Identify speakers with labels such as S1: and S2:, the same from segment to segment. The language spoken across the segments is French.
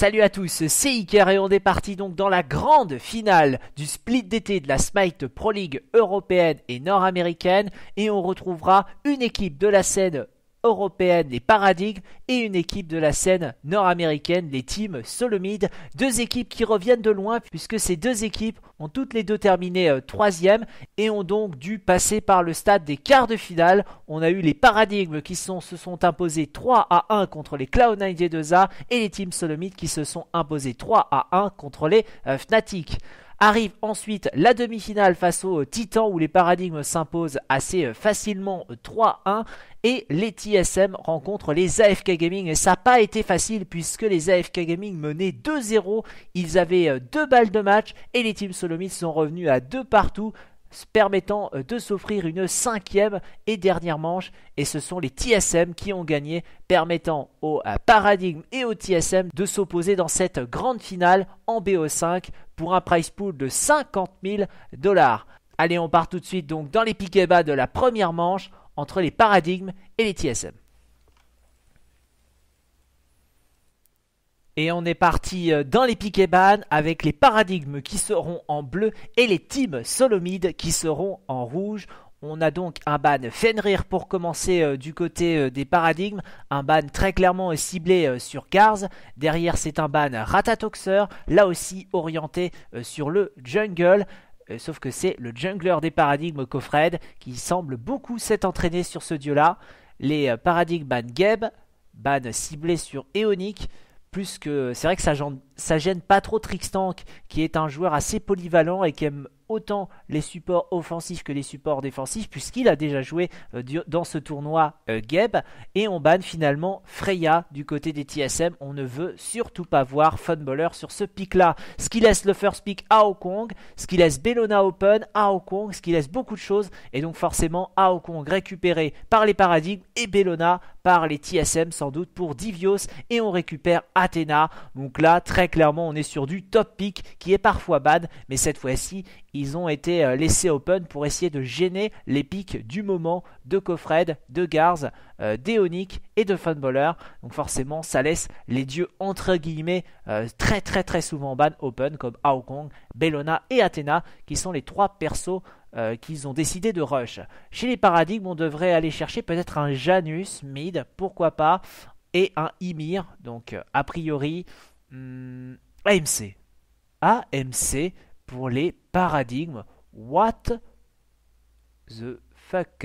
S1: Salut à tous, c'est Iker et on est parti donc dans la grande finale du split d'été de la Smite Pro League européenne et nord-américaine et on retrouvera une équipe de la scène européenne, les Paradigmes, et une équipe de la scène nord-américaine, les Teams Solomid. Deux équipes qui reviennent de loin puisque ces deux équipes ont toutes les deux terminé euh, troisième et ont donc dû passer par le stade des quarts de finale. On a eu les Paradigmes qui se sont imposés 3 à 1 contre les Cloud 92A et les Teams Solomid qui se sont imposés 3 à 1 contre les euh, Fnatic. Arrive ensuite la demi-finale face aux Titans où les paradigmes s'imposent assez euh, facilement 3-1 euh, et les TSM rencontrent les AFK Gaming et ça n'a pas été facile puisque les AFK Gaming menaient 2-0, ils avaient euh, deux balles de match et les Team Solomid sont revenus à deux partout permettant de s'offrir une cinquième et dernière manche. Et ce sont les TSM qui ont gagné, permettant aux paradigmes et aux TSM de s'opposer dans cette grande finale en BO5 pour un price pool de 50 000 dollars. Allez, on part tout de suite donc dans les piquets bas de la première manche entre les paradigmes et les TSM. Et on est parti euh, dans les piquets bas avec les paradigmes qui seront en bleu et les teams solomides qui seront en rouge. On a donc un ban Fenrir pour commencer euh, du côté euh, des paradigmes, un ban très clairement euh, ciblé sur Cars. Derrière, c'est un ban Ratatoxer, là aussi orienté sur le jungle. Sauf que c'est le jungler des paradigmes Kofred qui semble beaucoup s'être entraîné sur ce dieu-là. Les paradigmes ban Geb, ban ciblé sur Eonic, plus que c'est vrai que ça gêne, pas trop Trickstank, qui est un joueur assez polyvalent et qui aime autant les supports offensifs que les supports défensifs, puisqu'il a déjà joué euh, dans ce tournoi euh, Geb. Et on banne finalement Freya du côté des TSM. On ne veut surtout pas voir Funballer sur ce pic là Ce qui laisse le first pick à Hong Kong, ce qui laisse Bellona Open à Hong Kong, ce qui laisse beaucoup de choses. Et donc forcément à Hong Kong récupéré par les paradigmes et Bellona par les TSM sans doute pour Divios et on récupère Athéna, Donc là, très clairement, on est sur du top pick qui est parfois bad, mais cette fois-ci, ils ont été euh, laissés open pour essayer de gêner les pics du moment de Coffred, de Garz, euh, et de Funballer. Donc forcément, ça laisse les dieux entre guillemets euh, très très très souvent ban open comme Kong, Bellona et Athéna qui sont les trois persos euh, qu'ils ont décidé de rush. Chez les paradigmes, on devrait aller chercher peut-être un Janus mid, pourquoi pas, et un Ymir, donc euh, a priori hmm, AMC. AMC pour les paradigmes. What the fuck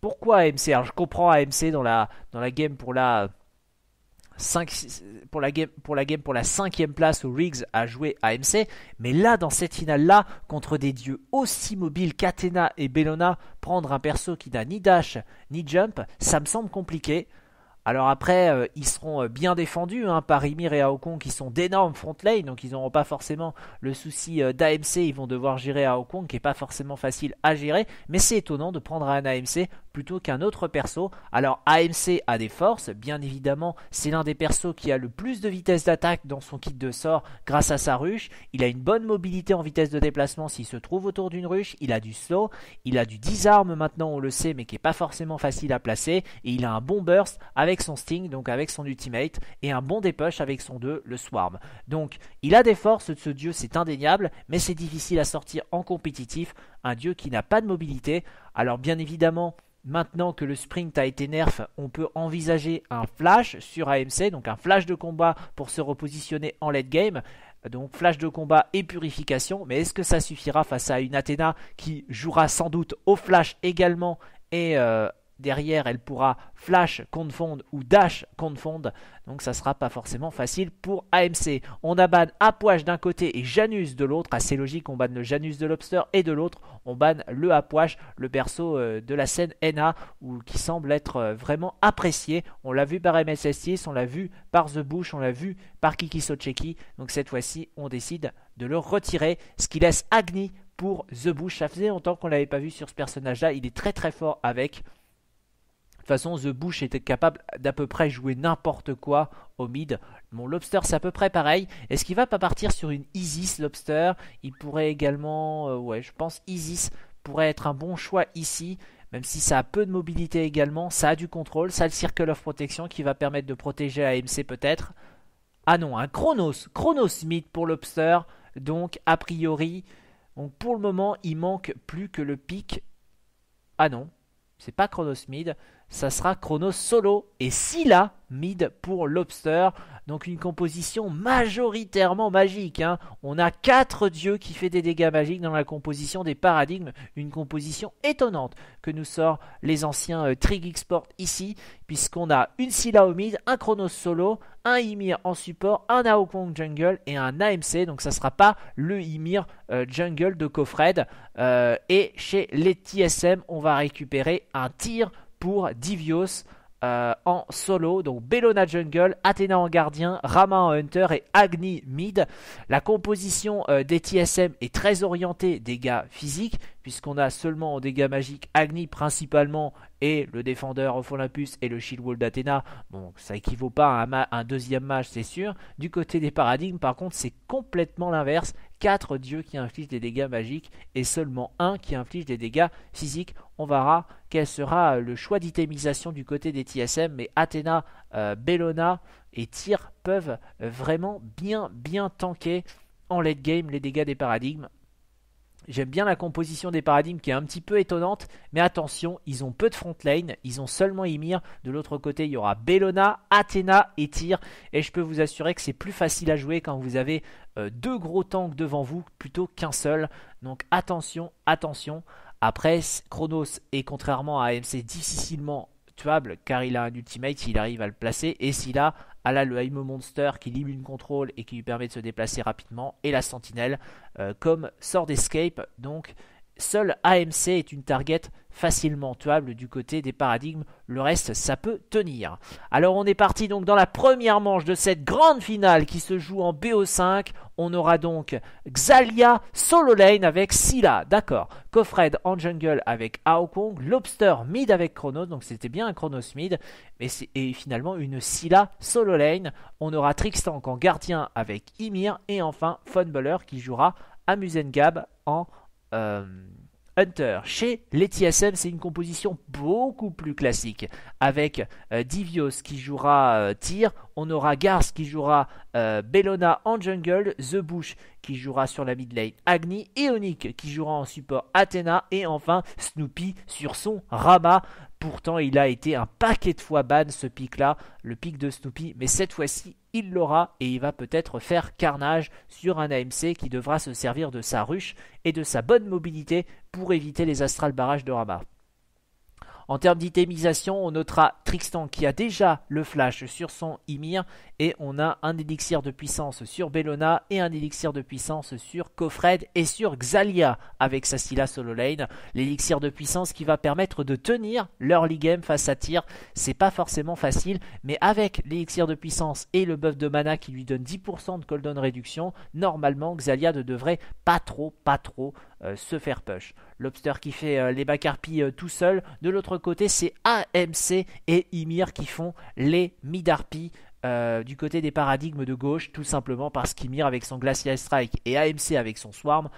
S1: Pourquoi AMC Alors je comprends AMC dans la, dans la game pour la pour, la game, pour la game, pour la cinquième place où Riggs a joué AMC. Mais là, dans cette finale-là, contre des dieux aussi mobiles qu'Athena et Bellona, prendre un perso qui n'a ni dash ni jump, ça me semble compliqué. Alors après, euh, ils seront euh, bien défendus hein, par Ymir et Aokong qui sont d'énormes frontlane, donc ils n'auront pas forcément le souci euh, d'AMC, ils vont devoir gérer Aokong qui n'est pas forcément facile à gérer, mais c'est étonnant de prendre un AMC plutôt qu'un autre perso. Alors AMC a des forces, bien évidemment c'est l'un des persos qui a le plus de vitesse d'attaque dans son kit de sort grâce à sa ruche, il a une bonne mobilité en vitesse de déplacement s'il se trouve autour d'une ruche, il a du slow, il a du disarme maintenant on le sait mais qui n'est pas forcément facile à placer, et il a un bon burst avec son Sting, donc avec son Ultimate, et un bon dépush avec son 2, le Swarm. Donc il a des forces de ce dieu, c'est indéniable, mais c'est difficile à sortir en compétitif, un dieu qui n'a pas de mobilité. Alors bien évidemment, Maintenant que le sprint a été nerf, on peut envisager un flash sur AMC, donc un flash de combat pour se repositionner en late game. Donc flash de combat et purification, mais est-ce que ça suffira face à une Athéna qui jouera sans doute au flash également et euh, derrière elle pourra flash confond ou dash confond donc ça sera pas forcément facile pour AMC on ban Apoche d'un côté et Janus de l'autre assez logique on banne le Janus de Lobster et de l'autre on banne le Apoche, le berceau de la scène NA ou qui semble être euh, vraiment apprécié on l'a vu par mss on l'a vu par The Bush on l'a vu par Kiki Socheki donc cette fois-ci on décide de le retirer ce qui laisse Agni pour The Bush ça faisait longtemps qu'on l'avait pas vu sur ce personnage là il est très très fort avec toute façon, The Bush était capable d'à peu près jouer n'importe quoi au mid. Mon Lobster, c'est à peu près pareil. Est-ce qu'il va pas partir sur une Isis Lobster Il pourrait également, euh, ouais, je pense Isis pourrait être un bon choix ici. Même si ça a peu de mobilité également, ça a du contrôle, ça a le Circle of Protection qui va permettre de protéger mc peut-être. Ah non, un Chronos, Chronos Smith pour Lobster. Donc, a priori, donc pour le moment, il manque plus que le pic. Ah non, c'est pas Chronos Mid ça sera Chronos solo et Scylla mid pour Lobster. Donc une composition majoritairement magique. Hein. On a quatre dieux qui fait des dégâts magiques dans la composition des paradigmes. Une composition étonnante que nous sort les anciens euh, Sport ici. Puisqu'on a une Scylla au mid, un Chronos solo, un Ymir en support, un Aokong jungle et un AMC. Donc ça ne sera pas le Ymir euh, jungle de Kofred. Euh, et chez les TSM, on va récupérer un tir pour Divios euh, en solo. Donc Bellona jungle, Athena en gardien, Rama en hunter et Agni mid. La composition euh, des TSM est très orientée gars physiques, puisqu'on a seulement en dégâts magiques Agni principalement et le défendeur la Olympus et le Shield wall d'Athéna. Bon, ça équivaut pas à un, deuxième match, c'est sûr. Du côté des paradigmes, par contre, c'est complètement l'inverse. 4 dieux qui infligent des dégâts magiques et seulement un qui inflige des dégâts physiques. On verra quel sera le choix d'itemisation du côté des TSM, mais Athéna, euh, Bellona et Tyr peuvent vraiment bien bien tanker en late game les dégâts des paradigmes J'aime bien la composition des paradigmes qui est un petit peu étonnante, mais attention, ils ont peu de front lane, ils ont seulement Ymir. De l'autre côté, il y aura Bellona, Athéna et Tyr. Et je peux vous assurer que c'est plus facile à jouer quand vous avez euh, deux gros tanks devant vous plutôt qu'un seul. Donc attention, attention. Après, Chronos est contrairement à AMC difficilement tuable car il a un ultimate, il arrive à le placer. Et s'il a ah à le Haimo Monster qui une contrôle et qui lui permet de se déplacer rapidement, et la Sentinelle euh, comme sort d'escape, donc seul AMC est une target facilement tuable du côté des paradigmes, le reste ça peut tenir. Alors on est parti donc dans la première manche de cette grande finale qui se joue en BO5, on aura donc Xalia solo lane avec Scylla, d'accord, Kofred en jungle avec Aokong, Lobster mid avec Chronos, donc c'était bien un Chronos mid, et finalement une Scylla solo lane, on aura Trickstank en gardien avec Ymir, et enfin Funballer qui jouera Amusengab en euh, Hunter. Chez les TSM, c'est une composition beaucoup plus classique, avec euh, Divios qui jouera euh, Tyr, on aura Garth qui jouera Bellona en jungle, The Bush qui jouera sur la mid lane Agni, et qui jouera en support Athena, et enfin Snoopy sur son Rama. Pourtant, il a été un paquet de fois ban ce pic là, le pic de Snoopy, mais cette fois-ci, il l'aura et il va peut-être faire carnage sur un AMC qui devra se servir de sa ruche et de sa bonne mobilité pour éviter les astral barrages de Rabat. En termes d'itemisation, on notera Trixton qui a déjà le flash sur son Ymir et on a un élixir de puissance sur Bellona et un élixir de puissance sur Kofred et sur Xalia avec sa Scylla solo lane. L'élixir de puissance qui va permettre de tenir l'early game face à Tyr, C'est pas forcément facile, mais avec l'élixir de puissance et le buff de mana qui lui donne 10% de cooldown réduction, normalement Xalia ne devrait pas trop, pas trop euh, se faire push. Lobster qui fait euh, les Bacarpi euh, tout seul. De l'autre côté, c'est AMC et Ymir qui font les Midarpies euh, du côté des paradigmes de gauche, tout simplement parce qu'Ymir avec son Glacial Strike et AMC avec son Swarm,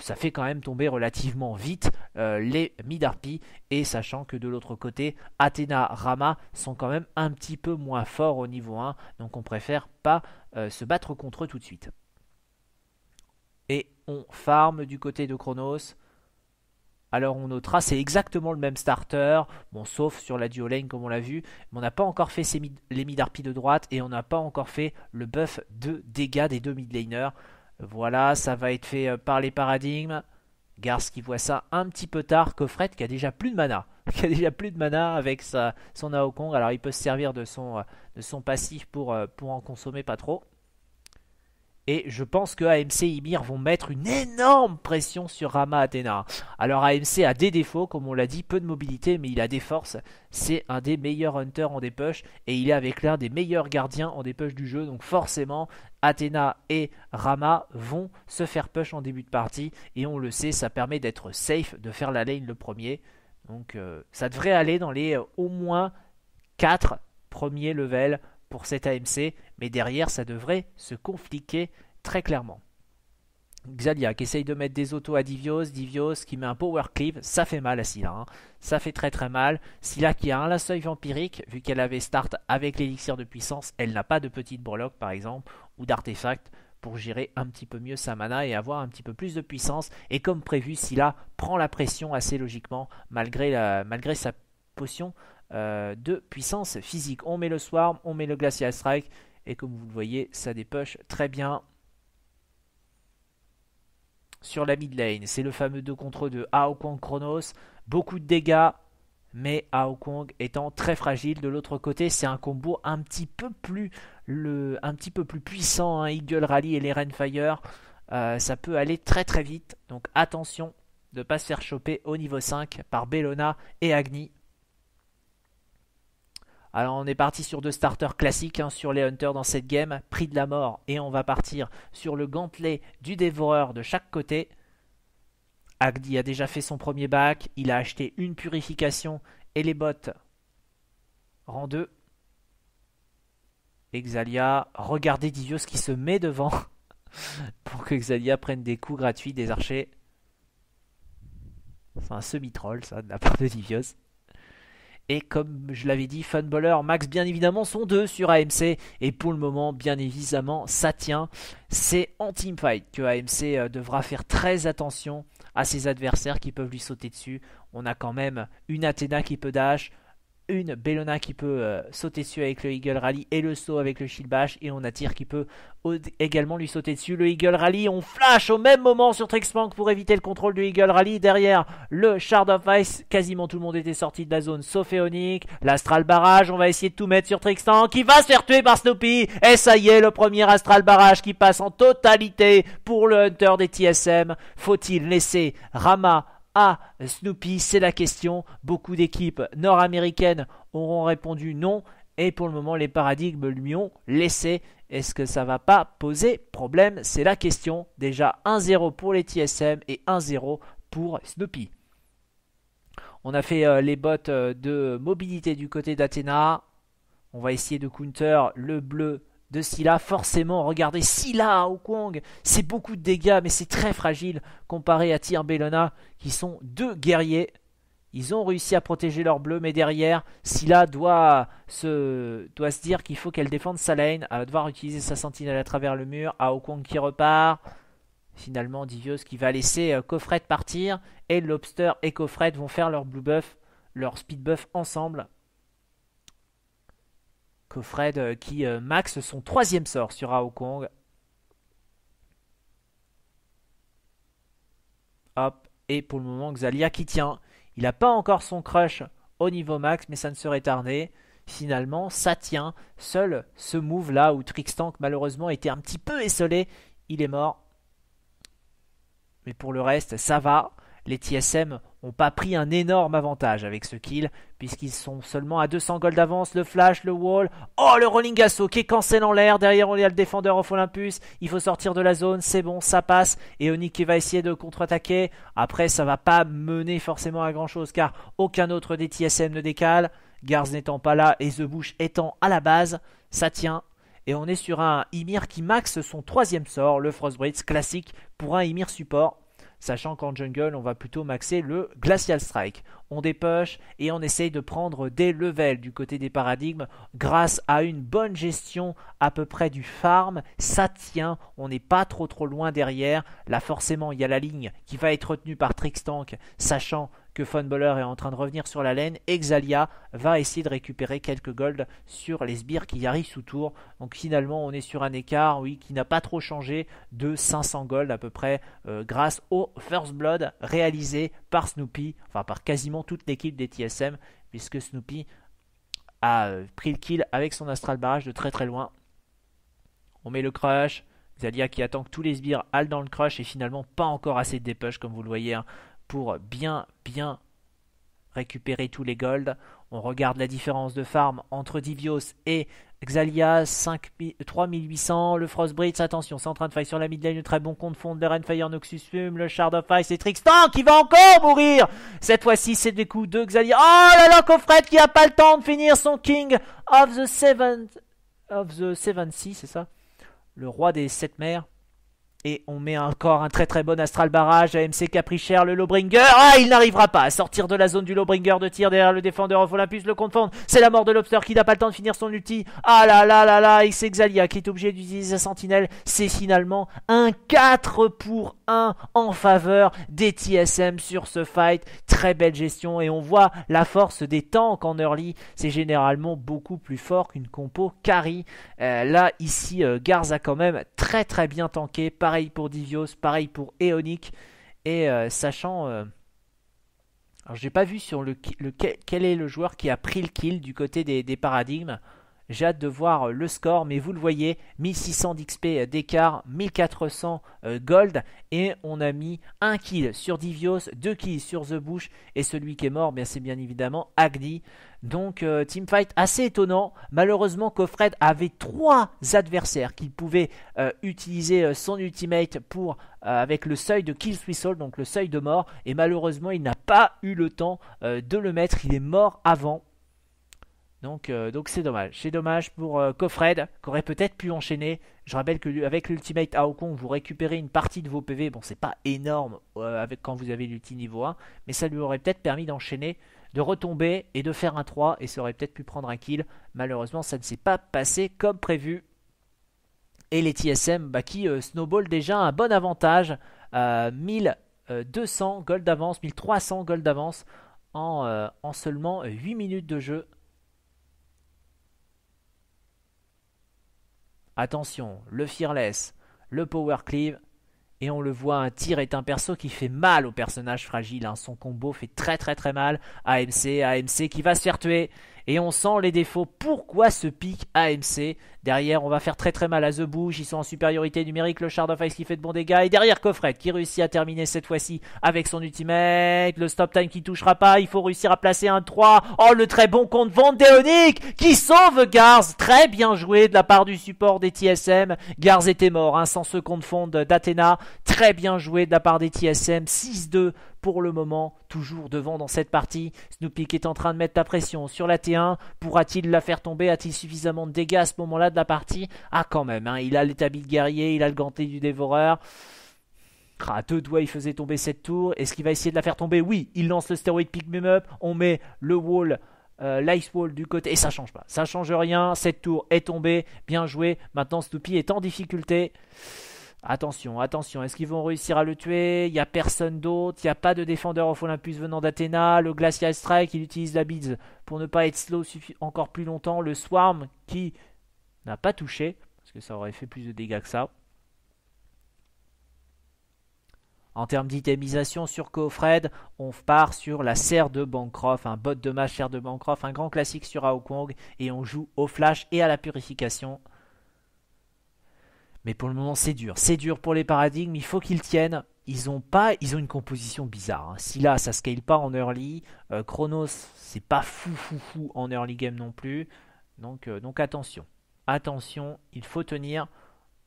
S1: ça fait quand même tomber relativement vite les Midarpi. Et sachant que de l'autre côté, Athena, Rama sont quand même un petit peu moins forts au niveau 1, donc on préfère pas se battre contre eux tout de suite. Et on farme du côté de Chronos. Alors on notera, c'est exactement le même starter, bon sauf sur la duo lane comme on l'a vu, mais on n'a pas encore fait les mid de droite et on n'a pas encore fait le buff de dégâts des deux mid laners. Voilà, ça va être fait euh, par les paradigmes. Garce qui voit ça un petit peu tard, Coffret qui a déjà plus de mana, qui a déjà plus de mana avec sa, son Aokong, alors il peut se servir de son, euh, de son passif pour, euh, pour en consommer pas trop. Et je pense que AMC et Ymir vont mettre une énorme pression sur Rama Athéna. Alors AMC a des défauts, comme on l'a dit, peu de mobilité, mais il a des forces. C'est un des meilleurs hunters en dépush et il est avec l'un des meilleurs gardiens en dépush du jeu. Donc forcément, Athéna et Rama vont se faire push en début de partie. Et on le sait, ça permet d'être safe, de faire la lane le premier. Donc euh, ça devrait aller dans les euh, au moins 4 premiers levels pour cette AMC, mais derrière ça devrait se compliquer très clairement. Xadia... qui essaye de mettre des autos à Divios, Divios qui met un power cleave, ça fait mal à Scylla, hein. ça fait très très mal. Silla qui a un seuil vampirique, vu qu'elle avait start avec l'élixir de puissance, elle n'a pas de petite breloque par exemple, ou d'artefact pour gérer un petit peu mieux sa mana et avoir un petit peu plus de puissance. Et comme prévu, Scylla prend la pression assez logiquement, malgré, la, malgré sa potion euh, de puissance physique. On met le Swarm, on met le Glacial Strike, et comme vous le voyez, ça dépêche très bien sur la mid lane. C'est le fameux 2 contre 2 Aokong Chronos, beaucoup de dégâts, mais Aokong étant très fragile. De l'autre côté, c'est un combo un petit peu plus, le, un petit peu plus puissant, hein. Eagle Rally et les Rainfire. Euh, ça peut aller très très vite, donc attention de ne pas se faire choper au niveau 5 par Bellona et Agni alors on est parti sur deux starters classiques hein, sur les Hunters dans cette game, prix de la mort, et on va partir sur le gantelet du dévoreur de chaque côté. Agdi a déjà fait son premier bac, il a acheté une purification et les bottes rang 2. Exalia, regardez Divios qui se met devant pour que Exalia prenne des coups gratuits des archers. C'est un semi-troll ça de la part de Divios. Et comme je l'avais dit, Funballer, Max bien évidemment sont deux sur AMC. Et pour le moment, bien évidemment, ça tient. C'est en teamfight que AMC euh, devra faire très attention à ses adversaires qui peuvent lui sauter dessus. On a quand même une Athéna qui peut dash, une Bellona qui peut euh, sauter dessus avec le Eagle Rally et le saut avec le Shield Bash et on attire qui peut également lui sauter dessus. Le Eagle Rally, on flash au même moment sur Trixpank pour éviter le contrôle du Eagle Rally. Derrière le Shard of Ice, quasiment tout le monde était sorti de la zone sauf Eonic. L'Astral Barrage, on va essayer de tout mettre sur Trixpank qui va se faire tuer par Snoopy. Et ça y est, le premier Astral Barrage qui passe en totalité pour le Hunter des TSM. Faut-il laisser Rama à ah, Snoopy C'est la question. Beaucoup d'équipes nord-américaines auront répondu non. Et pour le moment, les paradigmes lui ont laissé. Est-ce que ça va pas poser problème C'est la question. Déjà 1-0 pour les TSM et 1-0 pour Snoopy. On a fait euh, les bottes euh, de mobilité du côté d'Athéna. On va essayer de counter le bleu de Scylla. Forcément, regardez, Scylla à Kong, c'est beaucoup de dégâts, mais c'est très fragile comparé à Tyr Bellona, qui sont deux guerriers. Ils ont réussi à protéger leur bleu, mais derrière, Scylla doit se, doit se dire qu'il faut qu'elle défende sa lane. Elle devoir utiliser sa sentinelle à travers le mur. À Kong qui repart. Finalement, Divios qui va laisser Coffret euh, partir. Et Lobster et Coffret vont faire leur blue buff, leur speed buff ensemble Fred euh, qui euh, max son troisième sort sur Kong. Hop, et pour le moment Xalia qui tient. Il n'a pas encore son crush au niveau max, mais ça ne serait tarné Finalement, ça tient. Seul ce move là où Trickstank malheureusement était un petit peu esselé, il est mort. Mais pour le reste, ça va. Les TSM pas pris un énorme avantage avec ce kill, puisqu'ils sont seulement à 200 gold d'avance, le flash, le wall, oh le rolling assault qui est cancel en l'air, derrière on y a le défendeur of Olympus, il faut sortir de la zone, c'est bon, ça passe, et Onik qui va essayer de contre-attaquer, après ça va pas mener forcément à grand chose, car aucun autre des TSM ne décale, Garz n'étant pas là et The Bush étant à la base, ça tient, et on est sur un Ymir qui max son troisième sort, le Frostbreeze classique, pour un Ymir support, sachant qu'en jungle, on va plutôt maxer le Glacial Strike. On dépêche et on essaye de prendre des levels du côté des paradigmes grâce à une bonne gestion à peu près du farm. Ça tient, on n'est pas trop trop loin derrière. Là forcément, il y a la ligne qui va être retenue par Trickstank, sachant que Funballer est en train de revenir sur la laine. Exalia va essayer de récupérer quelques golds sur les sbires qui arrivent sous tour. Donc finalement, on est sur un écart oui, qui n'a pas trop changé de 500 gold à peu près euh, grâce au First Blood réalisé par Snoopy, enfin par quasiment toute l'équipe des TSM, puisque Snoopy a euh, pris le kill avec son Astral Barrage de très très loin. On met le crush. Xalia qui attend que tous les sbires allent dans le crush et finalement pas encore assez de dépush comme vous le voyez. Hein pour bien, bien récupérer tous les golds. On regarde la différence de farm entre Divios et Xalia, 5, 3800, le Frostbrite, attention, c'est en train de fight sur la mid lane. très bon compte fond de Renfire, Noxus Fume, le Shard of Ice et Tristan qui va encore mourir Cette fois-ci, c'est des coups de Xalia. Oh là là, Coffret qui a pas le temps de finir son King of the Seven... of the Seven c'est ça Le roi des sept mers. Et on met encore un très très bon Astral Barrage, MC Caprichère, le Lowbringer. Ah, il n'arrivera pas à sortir de la zone du Lowbringer de tir derrière le défendeur of Olympus, le confondre... C'est la mort de Lobster qui n'a pas le temps de finir son ulti. Ah là là là là, et qui est obligé d'utiliser sa sentinelle. C'est finalement un 4 pour 1 en faveur des TSM sur ce fight. Très belle gestion et on voit la force des tanks en early. C'est généralement beaucoup plus fort qu'une compo carry. Euh, là, ici, euh, Garza quand même très très bien tanké par pareil pour Divios, pareil pour Eonic. Et euh, sachant. Euh, alors, j'ai pas vu sur le, quel est le joueur qui a pris le kill du côté des, paradigmes. J'ai hâte de voir euh, le score, mais vous le voyez, 1600 d'XP d'écart, 1400 gold, et on a mis un kill sur Divios, deux kills sur The Bush, et celui qui est mort, c'est bien évidemment Agni. Donc euh, teamfight assez étonnant. Malheureusement, Kofred avait trois adversaires qu'il pouvaient euh, utiliser euh, son ultimate pour avec le seuil de kill whistle, donc le seuil de mort. Et malheureusement, il n'a pas eu le temps de le mettre. Il est mort avant. Donc donc c'est dommage. C'est dommage pour Kofred qui aurait peut-être pu enchaîner. Je rappelle que avec l'ultimate à vous récupérez une partie de vos PV. Bon, c'est pas énorme avec quand vous avez l'ulti niveau 1, mais ça lui aurait peut-être permis d'enchaîner de retomber et de faire un 3 et ça aurait peut-être pu prendre un kill. Malheureusement, ça ne s'est pas passé comme prévu. Et les TSM bah, qui snowballent euh, snowball déjà un bon avantage. 1200 euh, gold d'avance, 1300 gold d'avance en, euh, en seulement 8 minutes de jeu. Attention, le Fearless, le Power Cleave et on le voit, un tir est un perso qui fait mal au personnage fragile. Hein. Son combo fait très très très mal. AMC, AMC qui va se faire tuer. Et on sent les défauts. Pourquoi ce pic AMC Derrière, on va faire très très mal à The Bush. Ils sont en supériorité numérique. Le Shard of Ice qui fait de bons dégâts. Et derrière, Coffret qui réussit à terminer cette fois-ci avec son ultimate. Le stop time qui touchera pas. Il faut réussir à placer un 3. Oh, le très bon compte d'Eonic qui sauve Garz. Très bien joué de la part du support des TSM. Garz était mort un hein, sans ce compte d'Athéna. Très bien joué de la part des TSM. 6-2 pour le moment, toujours devant dans cette partie. Snoopy qui est en train de mettre la pression sur la T1. Pourra-t-il la faire tomber A-t-il suffisamment de dégâts à ce moment-là de la partie. Ah, quand même, hein. il a l'établi de guerrier, il a le ganté du dévoreur. À ah, deux doigts, il faisait tomber cette tour. Est-ce qu'il va essayer de la faire tomber Oui, il lance le stéroïde Pick Me Up. On met le wall, euh, l'ice wall du côté. Et ça change pas. Ça change rien. Cette tour est tombée. Bien joué. Maintenant, Snoopy est en difficulté. Attention, attention. Est-ce qu'ils vont réussir à le tuer Il n'y a personne d'autre. Il n'y a pas de défendeur of Olympus venant d'Athéna. Le Glacial Strike, il utilise la bide pour ne pas être slow encore plus longtemps. Le Swarm qui n'a pas touché, parce que ça aurait fait plus de dégâts que ça. En termes d'itemisation sur Cofred, on part sur la serre de Bancroft, un bot de mage serre de Bancroft, un grand classique sur Aokong, et on joue au flash et à la purification. Mais pour le moment, c'est dur. C'est dur pour les paradigmes, il faut qu'ils tiennent. Ils ont, pas, ils ont une composition bizarre. Hein. Si ça scale pas en early, euh, Chronos, c'est pas fou fou fou en early game non plus. Donc, euh, donc attention. Attention, il faut tenir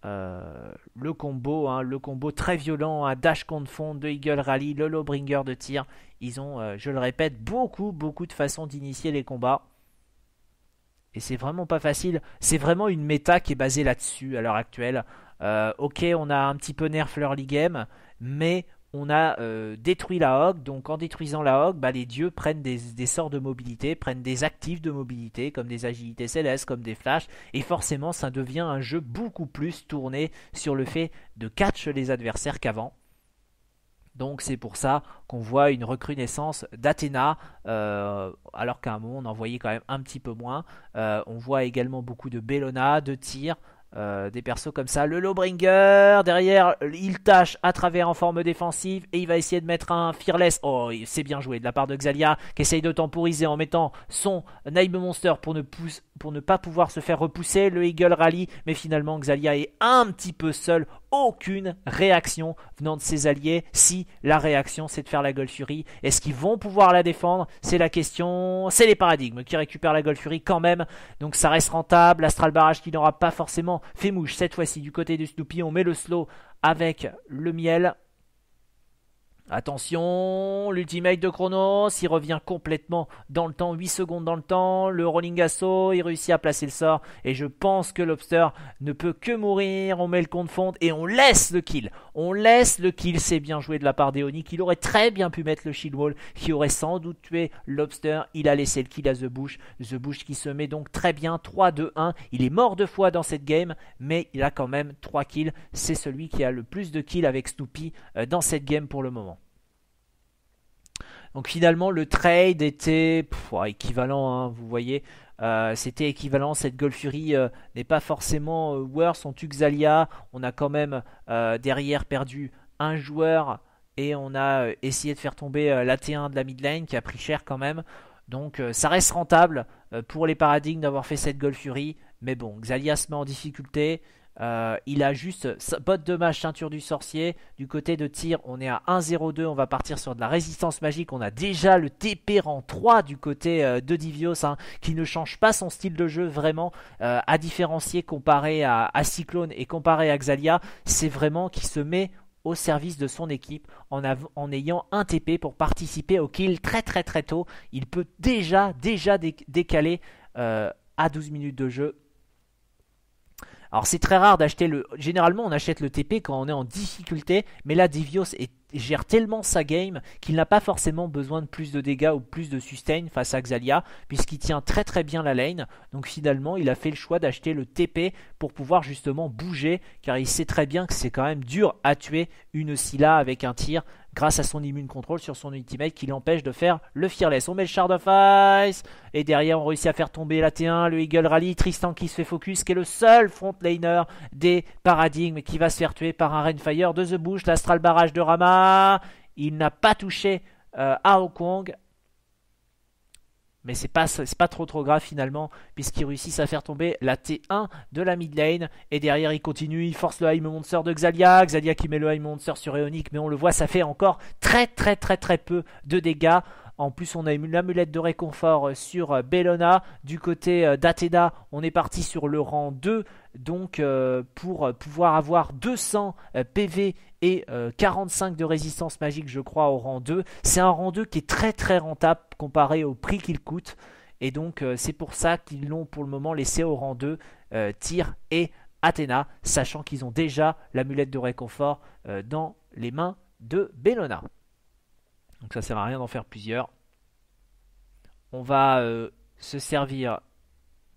S1: euh, le combo, hein, le combo très violent à Dash contre fond de Eagle Rally, le Lowbringer de tir. Ils ont, euh, je le répète, beaucoup, beaucoup de façons d'initier les combats. Et c'est vraiment pas facile. C'est vraiment une méta qui est basée là-dessus à l'heure actuelle. Euh, ok, on a un petit peu nerf l'early game, mais on a euh, détruit la Hog, donc en détruisant la Hog, bah, les dieux prennent des, sorts de mobilité, prennent des actifs de mobilité, comme des agilités célestes, comme des flashs, et forcément ça devient un jeu beaucoup plus tourné sur le fait de catch les adversaires qu'avant. Donc c'est pour ça qu'on voit une recrudescence d'Athéna, euh, alors qu'à un moment on en voyait quand même un petit peu moins. Euh, on voit également beaucoup de Bellona, de Tyr, euh, des persos comme ça. Le Lowbringer, derrière, il tâche à travers en forme défensive et il va essayer de mettre un Fearless. Oh, c'est bien joué de la part de Xalia qui essaye de temporiser en mettant son nightmare Monster pour ne, pour ne pas pouvoir se faire repousser. Le Eagle Rally, mais finalement Xalia est un petit peu seul. Aucune réaction venant de ses alliés. Si la réaction c'est de faire la golfury est-ce qu'ils vont pouvoir la défendre C'est la question. C'est les paradigmes qui récupèrent la golfury quand même. Donc ça reste rentable. L'Astral Barrage qui n'aura pas forcément fait mouche. Cette fois-ci, du côté de Snoopy, on met le slow avec le miel. Attention, l'ultimate de Chronos, il revient complètement dans le temps, 8 secondes dans le temps, le rolling assault, il réussit à placer le sort, et je pense que Lobster ne peut que mourir, on met le compte fond et on laisse le kill, on laisse le kill, c'est bien joué de la part d'Eonic, il aurait très bien pu mettre le shield wall, qui aurait sans doute tué Lobster, il a laissé le kill à The Bush, The Bush qui se met donc très bien, 3-2-1, il est mort deux fois dans cette game, mais il a quand même 3 kills, c'est celui qui a le plus de kills avec Snoopy euh, dans cette game pour le moment. Donc finalement, le trade était équivalent, hein, vous voyez. Euh, c'était équivalent. Cette golf Fury euh, n'est pas forcément euh, worse, on tue Tuxalia, on a quand même derrière perdu un joueur et on a essayé de faire tomber la T1 de la mid lane qui a pris cher quand même. Donc ça reste rentable pour les paradigmes d'avoir fait cette Gold Mais bon, Xalia se met en difficulté. Euh, il a juste botte de mage, ceinture du sorcier. Du côté de tir, on est à 1-0-2. On va partir sur de la résistance magique. On a déjà le TP rang 3 du côté euh, de Divios, hein, qui ne change pas son style de jeu vraiment euh, à différencier comparé à, Cyclone et comparé à Xalia. C'est vraiment qui se met au service de son équipe en, ayant un TP pour participer au kill très très très tôt. Il peut déjà déjà décaler à 12 minutes de jeu alors c'est très rare d'acheter le... Généralement on achète le TP quand on est en difficulté, mais là Divios gère tellement sa game qu'il n'a pas forcément besoin de plus de dégâts ou plus de sustain face à Xalia, puisqu'il tient très très bien la lane. Donc finalement il a fait le choix d'acheter le TP pour pouvoir justement bouger car il sait très bien que c'est quand même dur à tuer une Scylla avec un tir grâce à son immune contrôle sur son ultimate qui l'empêche de faire le fearless. On met le Shard of Ice et derrière on réussit à faire tomber la T1, le Eagle Rally, Tristan qui se fait focus, qui est le seul frontliner des paradigmes qui va se faire tuer par un Rainfire de The Bush, l'Astral Barrage de Rama. Il n'a pas touché à Hong Kong mais c'est pas c'est pas trop trop grave finalement puisqu'ils réussissent à faire tomber la T1 de la mid lane et derrière il continue il force le High Monster de Xalia, Xalia qui met le High Monster sur Eonic mais on le voit ça fait encore très très très très peu de dégâts. En plus, on a une l'amulette de réconfort euh, sur euh, Bellona. Du côté euh, d'Athéda, on est parti sur le rang 2. Donc, pour pouvoir avoir 200 PV et 45 euh, de résistance magique, je crois, au rang 2. C'est un rang 2 qui est très très rentable comparé au prix qu'il coûte. Et donc euh, c'est pour ça qu'ils l'ont pour le moment laissé au rang 2, euh, Tyr et Athéna, sachant qu'ils ont déjà l'amulette de réconfort dans les mains de Bellona. Donc ça sert à rien d'en faire plusieurs. On va se servir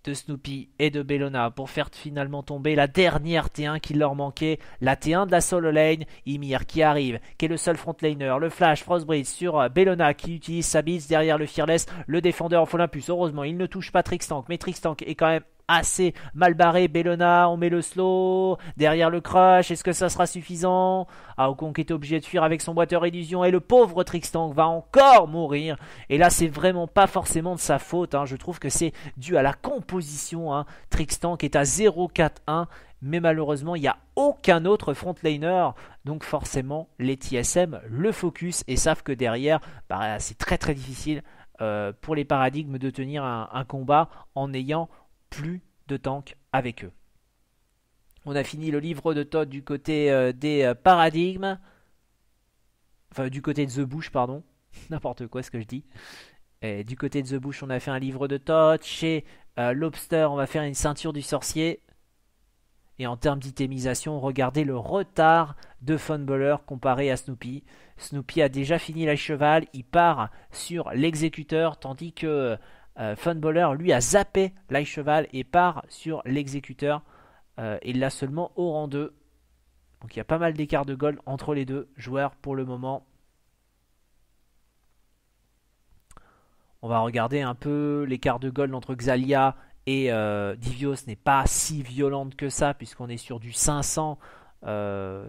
S1: de Snoopy et de Bellona pour faire finalement tomber la dernière T1 qui leur manquait, la T1 de la solo lane, Ymir qui arrive, qui est le seul frontlaner, le flash Frostbreeze sur euh, Bellona qui utilise sa bise derrière le Fearless, le défendeur en Olympus, heureusement il ne touche pas Trickstank, mais Trickstank est quand même assez mal barré. Bellona, on met le slow. Derrière le crush, est-ce que ça sera suffisant Aokon qui est obligé de fuir avec son boiteur illusion. Et le pauvre Trickstank va encore mourir. Et là, c'est vraiment pas forcément de sa faute. Hein. Je trouve que c'est dû à la composition. Hein. Trixtank est à 0-4-1 mais malheureusement il n'y a aucun autre frontliner. Donc forcément les TSM le focus et savent que derrière bah, c'est très très difficile euh, pour les paradigmes de tenir un combat en ayant plus de tanks avec eux. On a fini le livre de Todd du côté euh, des euh, paradigmes. Enfin, du côté de The Bush, pardon. N'importe quoi ce que je dis. du côté de The Bush, on a fait un livre de Todd. Chez euh, Lobster, on va faire une ceinture du sorcier. Et en termes d'itémisation, regardez le retard de Funballer comparé à Snoopy. Snoopy a déjà fini la cheval, il part sur l'exécuteur, tandis que euh, Funballer, lui, a zappé cheval et part sur l'exécuteur. Et euh, il l'a seulement au rang 2. Donc il y a pas mal d'écart de goal entre les deux joueurs pour le moment. On va regarder un peu l'écart de goal entre Xalia et euh, Divios n'est pas si violente que ça puisqu'on est sur du 500.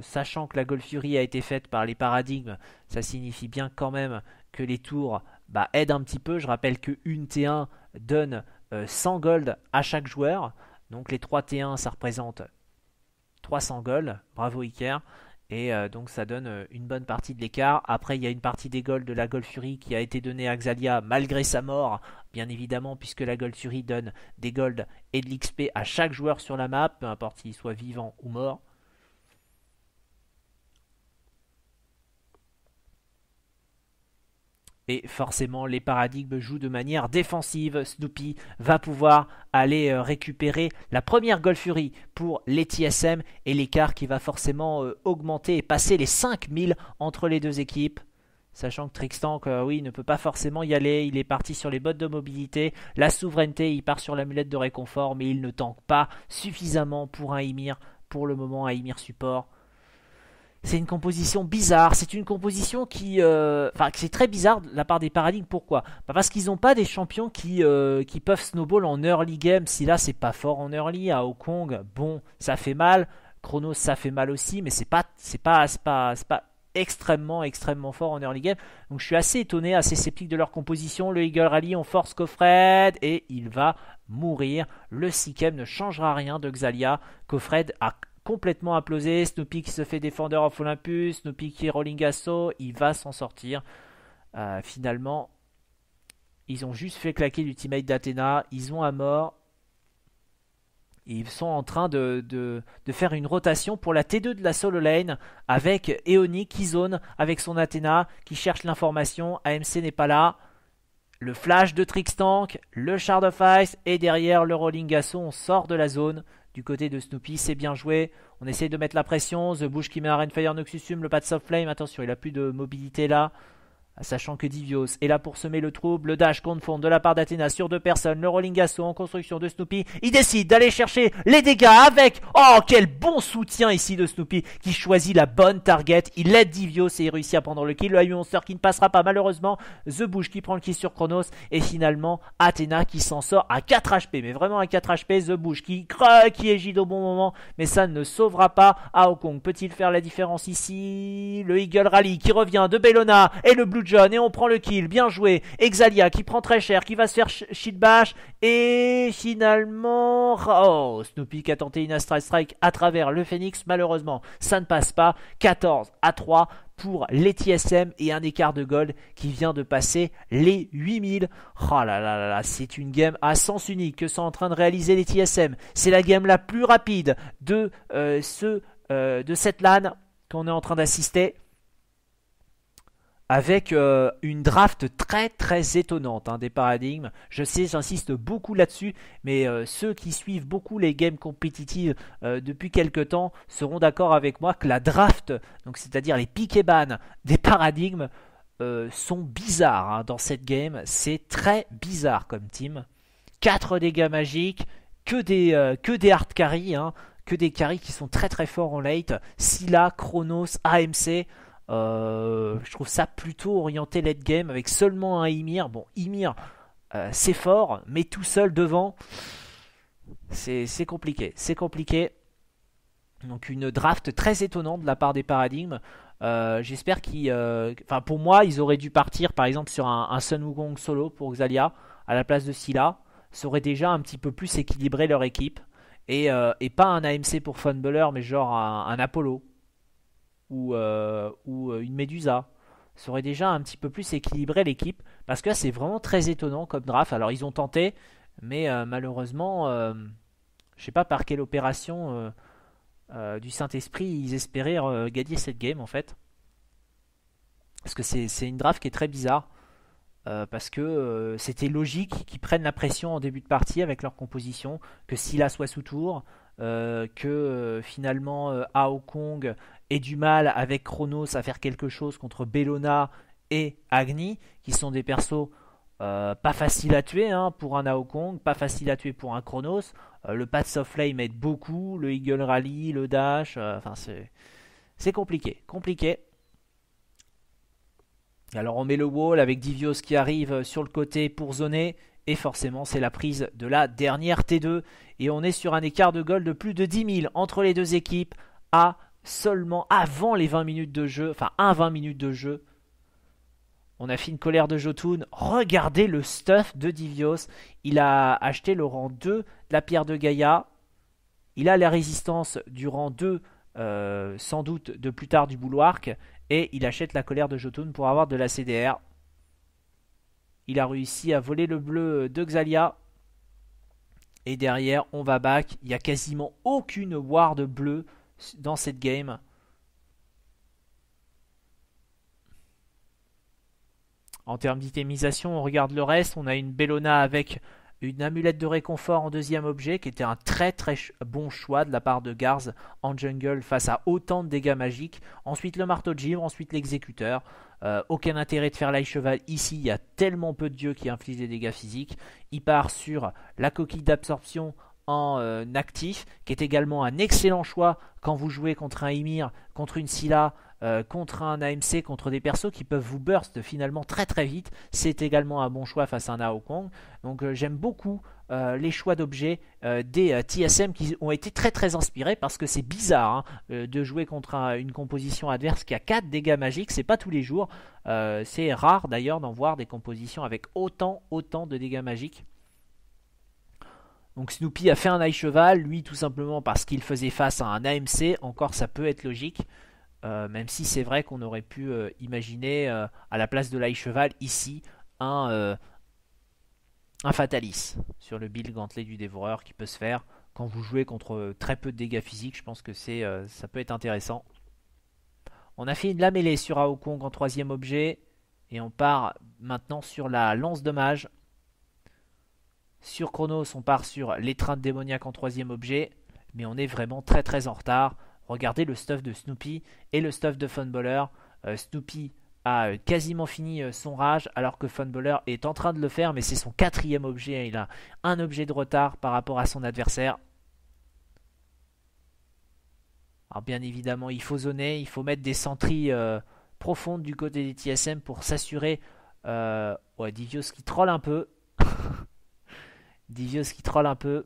S1: sachant que la Gold Fury a été faite par les paradigmes, ça signifie bien quand même que les tours bah, aide un petit peu. Je rappelle que une T1 donne 100 euh, gold à chaque joueur. Donc les 3 T1, ça représente 300 gold. Bravo Iker. Et euh, donc ça donne euh, une bonne partie de l'écart. Après, il y a une partie des golds de la Gold Fury qui a été donnée à Xalia malgré sa mort, bien évidemment, puisque la Gold Fury donne des golds et de l'XP à chaque joueur sur la map, peu importe s'il soit vivant ou mort. Et forcément, les paradigmes jouent de manière défensive. Snoopy va pouvoir aller euh, récupérer la première Golferie pour les TSM et l'écart qui va forcément euh, augmenter et passer les 5000 entre les deux équipes. Sachant que Trixtank, euh, oui, ne peut pas forcément y aller. Il est parti sur les bottes de mobilité, la souveraineté, il part sur l'amulette de réconfort, mais il ne tanque pas suffisamment pour un Emir. Pour le moment, un Emir support. C'est une composition bizarre. C'est une composition qui, euh, enfin, c'est très bizarre de la part des Paradigmes. Pourquoi bah, Parce qu'ils n'ont pas des champions qui, euh, qui peuvent snowball en early game. Si là, c'est pas fort en early, à Kong, bon, ça fait mal. Chronos, ça fait mal aussi, mais c'est pas, c'est pas, c'est pas, extrêmement extrêmement fort en early game. Donc je suis assez étonné, assez sceptique de leur composition. Le Eagle Rally, on force Cofred et il va mourir. Le Sikem ne changera rien de Xalia. Cofred a complètement implosé. Snoopy qui se fait défendeur of Olympus, Snoopy qui est rolling assaut, il va s'en sortir. Euh, finalement, ils ont juste fait claquer du teammate d'Athéna, ils ont à mort. ils sont en train de, faire une rotation pour la T2 de la solo lane avec Eoni qui zone avec son Athéna qui cherche l'information. AMC n'est pas là. Le flash de Trickstank, Tank, le Shard of Ice et derrière le Rolling Assaut, on sort de la zone. Du côté de Snoopy, c'est bien joué. On essaye de mettre la pression. The Bush qui met un Rainfire Noxusum, le pas de Soft Flame. Attention, il a plus de mobilité là sachant que Divios est là pour semer le trouble. Le dash contre fond de la part d'Athéna sur deux personnes. Le rolling assaut en construction de Snoopy. Il décide d'aller chercher les dégâts avec... Oh, quel bon soutien ici de Snoopy qui choisit la bonne target. Il aide Divios et il réussit à prendre le kill. Le high Monster qui ne passera pas malheureusement. The Bush qui prend le kill sur Chronos. Et finalement, Athéna qui s'en sort à 4 HP. Mais vraiment à 4 HP. The Bush qui creux, qui égide au bon moment. Mais ça ne sauvera pas Kong Peut-il faire la différence ici Le Eagle Rally qui revient de Bellona et le Blue et on prend le kill. Bien joué. Exalia qui prend très cher, qui va se faire shitbash. Et finalement, oh, Snoopy qui a tenté une astral Strike à travers le Phoenix. Malheureusement, ça ne passe pas. 14 à 3 pour les TSM et un écart de gold qui vient de passer les 8000. Oh là là là là, c'est une game à sens unique que sont en train de réaliser les TSM. C'est la game la plus rapide de, euh, ce, euh, de cette LAN qu'on est en train d'assister avec euh, une draft très très étonnante hein, des paradigmes. Je sais, j'insiste beaucoup là-dessus, mais euh, ceux qui suivent beaucoup les games compétitives euh, depuis quelques temps seront d'accord avec moi que la draft, donc c'est-à-dire les pick et ban des paradigmes, sont bizarres hein, dans cette game. C'est très bizarre comme team. 4 dégâts magiques, que des, que des hard carry, hein, que des carry qui sont très très forts en late. Scylla, Chronos, AMC. Euh, je trouve ça plutôt orienté late game avec seulement un Ymir. Bon, Ymir, euh, c'est fort, mais tout seul devant, c'est compliqué. C'est compliqué. Donc une draft très étonnante de la part des paradigmes. Euh, j'espère qu'ils... Enfin pour moi, ils auraient dû partir par exemple sur un, Sun Wukong solo pour Xalia à la place de Scylla. Ça aurait déjà un petit peu plus équilibré leur équipe. Et, pas un AMC pour Funbuller, mais genre un Apollo ou, euh, ou euh, une médusa Ça aurait déjà un petit peu plus équilibré l'équipe. Parce que c'est vraiment très étonnant comme draft. Alors, ils ont tenté, mais euh, malheureusement, Je je sais pas par quelle opération du Saint-Esprit ils espéraient gagner cette game en fait. Parce que c'est une draft qui est très bizarre. parce que c'était logique qu'ils prennent la pression en début de partie avec leur composition, que la soit sous tour, euh, que euh, finalement euh, Ao Kong ait du mal avec Chronos à faire quelque chose contre Bellona et Agni, qui sont des persos pas faciles à tuer pour un Kong, pas facile à tuer pour un Chronos. le Path of Flame aide beaucoup, le Eagle Rally, le Dash, enfin c'est compliqué, compliqué. Alors on met le wall avec Divios qui arrive sur le côté pour zoner et forcément, c'est la prise de la dernière T2. Et on est sur un écart de goal de plus de 10 000 entre les deux équipes à seulement avant les 20 minutes de jeu, enfin un 20 minutes de jeu. On a fait une colère de Jotun. Regardez le stuff de Divios. Il a acheté le rang 2 de la pierre de Gaïa. Il a la résistance du rang 2, euh, sans doute, de plus tard du bulwark Et il achète la colère de Jotun pour avoir de la CDR. Il a réussi à voler le bleu euh, de Xalia. Et derrière, on va back. Il n'y a quasiment aucune ward bleue dans cette game. En termes d'itemisation, on regarde le reste. On a une Bellona avec une amulette de réconfort en deuxième objet, qui était un très très bon choix de la part de Garz en jungle face à autant de dégâts magiques. Ensuite le marteau de givre, ensuite l'exécuteur. Euh, aucun intérêt de faire l'ail cheval ici, il y a tellement peu de dieux qui infligent des dégâts physiques. Il part sur la coquille d'absorption un euh, actif, qui est également un excellent choix quand vous jouez contre un Emir, contre une Scylla, euh, contre un AMC, contre des persos qui peuvent vous burst finalement très très vite. C'est également un bon choix face à un Aokong. Donc euh, j'aime beaucoup les choix d'objets des TSM qui ont été très très inspirés parce que c'est bizarre hein, de jouer contre une composition adverse qui a 4 dégâts magiques, c'est pas tous les jours. c'est rare d'ailleurs d'en voir des compositions avec autant autant de dégâts magiques. Donc Snoopy a fait un aïe cheval, lui tout simplement parce qu'il faisait face à un AMC, encore ça peut être logique, euh, même si c'est vrai qu'on aurait pu euh, imaginer euh, à la place de l'aïe cheval ici un, un fatalis sur le Bill gantelet du dévoreur qui peut se faire quand vous jouez contre très peu de dégâts physiques, je pense que c'est ça peut être intéressant. On a fait une mêlée sur Aokong en troisième objet et on part maintenant sur la lance de sur Chronos, on part sur l'étreinte démoniaque en troisième objet, mais on est vraiment très très en retard. Regardez le stuff de Snoopy et le stuff de Funballer. Euh, Snoopy a euh, quasiment fini euh, son rage alors que Funballer est en train de le faire, mais c'est son quatrième objet. Hein. Il a un objet de retard par rapport à son adversaire. Alors bien évidemment, il faut zoner, il faut mettre des sentries profondes du côté des TSM pour s'assurer. ouais, Divios qui troll un peu. Divios qui troll un peu.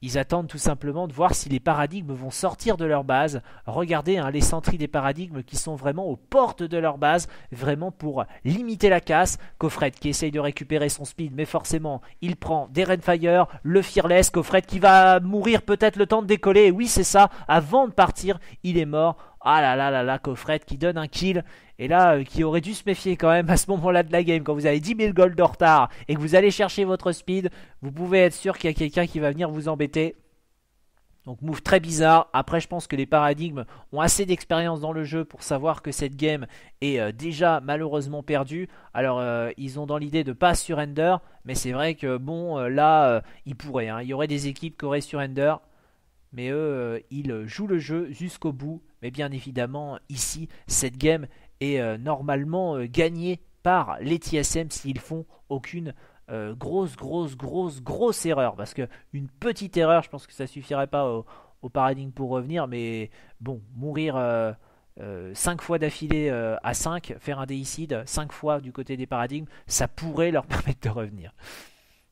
S1: Ils attendent tout simplement de voir si les paradigmes vont sortir de leur base. Regardez un hein, les centries des paradigmes qui sont vraiment aux portes de leur base, vraiment pour limiter la casse. Coffret qui essaye de récupérer son speed, mais forcément il prend des Renfire, le Fearless. Coffret qui va mourir peut-être le temps de décoller. Et oui, c'est ça, avant de partir, il est mort. Ah là là là là, Coffret qui donne un kill. Et là, euh, qui aurait dû se méfier quand même à ce moment-là de la game. Quand vous avez 10 000 gold de retard et que vous allez chercher votre speed, vous pouvez être sûr qu'il y a quelqu'un qui va venir vous embêter. Donc move très bizarre. Après, je pense que les paradigmes ont assez d'expérience dans le jeu pour savoir que cette game est euh, déjà malheureusement perdue. Alors, euh, ils ont dans l'idée de pas surrender, mais c'est vrai que bon, là, ils pourraient. Hein. Il y aurait des équipes qui auraient surrender, mais eux, ils jouent le jeu jusqu'au bout. Mais bien évidemment, ici, cette game est euh, normalement euh, gagnée par les TSM s'ils font aucune euh, grosse, grosse, grosse, grosse erreur. Parce que une petite erreur, je pense que ça ne suffirait pas au, paradigme pour revenir. Mais bon, mourir 5 fois d'affilée à 5, faire un déicide 5 fois du côté des paradigmes, ça pourrait leur permettre de revenir.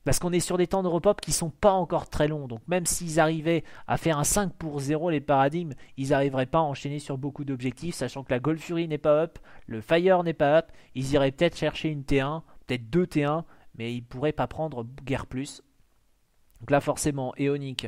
S1: Parce qu'on est sur des temps de repop qui sont pas encore très longs. Donc même s'ils arrivaient à faire un 5 pour 0 les paradigmes, ils n'arriveraient pas à enchaîner sur beaucoup d'objectifs, sachant que la Gold Fury n'est pas up, le Fire n'est pas up, ils iraient peut-être chercher une T1, peut-être deux T1, mais ils pourraient pas prendre guère plus. Donc là forcément, Eonic,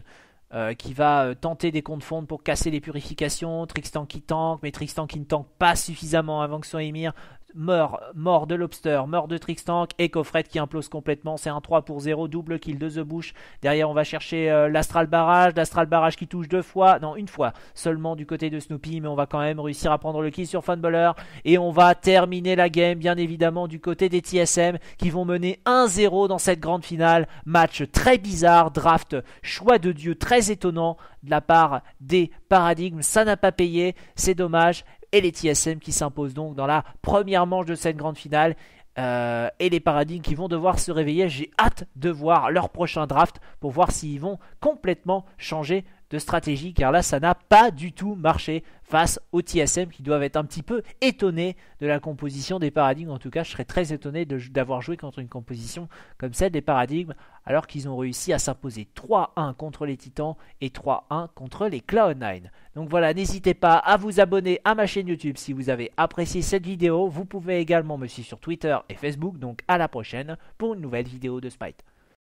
S1: euh, qui va euh, tenter des comptes fonds pour casser les purifications. Trixtan qui tank, mais Trixtan qui ne tank pas suffisamment avant que son émir mort, mort de Lobster, mort de Trickstank et Coffret qui implose complètement. C'est un 3 pour 0, double kill de The Bush. Derrière, on va chercher euh, l'Astral Barrage, l'Astral Barrage qui touche deux fois, non, une fois seulement du côté de Snoopy, mais on va quand même réussir à prendre le kill sur Funballer et on va terminer la game, bien évidemment, du côté des TSM qui vont mener 1-0 dans cette grande finale. Match très bizarre, draft, choix de Dieu très étonnant de la part des paradigmes. Ça n'a pas payé, c'est dommage, et les TSM qui s'imposent donc dans la première manche de cette grande finale. Euh, et les paradigmes qui vont devoir se réveiller. J'ai hâte de voir leur prochain draft pour voir s'ils vont complètement changer de stratégie car là ça n'a pas du tout marché face aux TSM qui doivent être un petit peu étonnés de la composition des paradigmes. En tout cas, je serais très étonné d'avoir joué contre une composition comme celle des paradigmes alors qu'ils ont réussi à s'imposer 3-1 contre les Titans et 3-1 contre les Cloud9. Donc voilà, n'hésitez pas à vous abonner à ma chaîne YouTube si vous avez apprécié cette vidéo. Vous pouvez également me suivre sur Twitter et Facebook. Donc à la prochaine pour une nouvelle vidéo de Spite.